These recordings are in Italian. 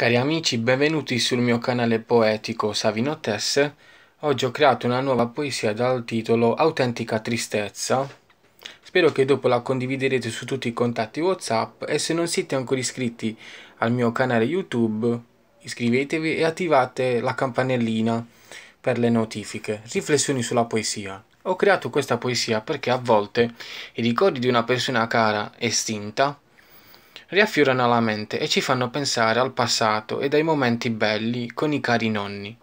Cari amici, benvenuti sul mio canale poetico Savino Tess. Oggi ho creato una nuova poesia dal titolo Autentica Tristezza. Spero che dopo la condividerete su tutti i contatti WhatsApp e se non siete ancora iscritti al mio canale YouTube, iscrivetevi e attivate la campanellina per le notifiche. Riflessioni sulla poesia. Ho creato questa poesia perché a volte i ricordi di una persona cara estinta riaffiorano alla mente e ci fanno pensare al passato e ai momenti belli con i cari nonni.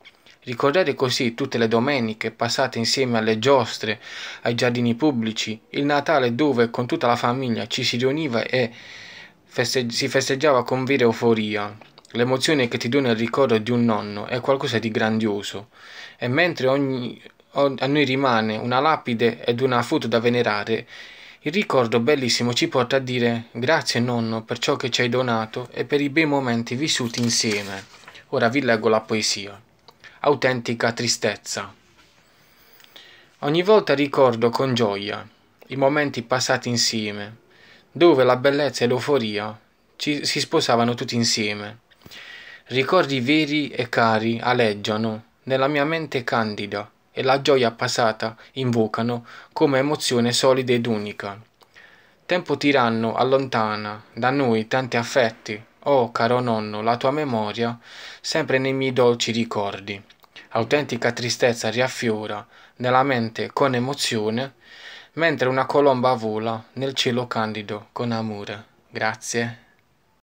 Ricordare così tutte le domeniche passate insieme alle giostre, ai giardini pubblici, il Natale dove con tutta la famiglia ci si riuniva e feste si festeggiava con vera euforia. L'emozione che ti dona il ricordo di un nonno è qualcosa di grandioso e mentre ogni, a noi rimane una lapide ed una foto da venerare, il ricordo bellissimo ci porta a dire grazie nonno per ciò che ci hai donato e per i bei momenti vissuti insieme. Ora vi leggo la poesia. Autentica tristezza. Ogni volta ricordo con gioia i momenti passati insieme, dove la bellezza e l'euforia ci, si sposavano tutti insieme. Ricordi veri e cari aleggiano nella mia mente candida e la gioia passata invocano come emozione solida ed unica. Tempo tiranno allontana da noi tanti affetti, oh caro nonno, la tua memoria sempre nei miei dolci ricordi. Autentica tristezza riaffiora nella mente con emozione, mentre una colomba vola nel cielo candido con amore. Grazie.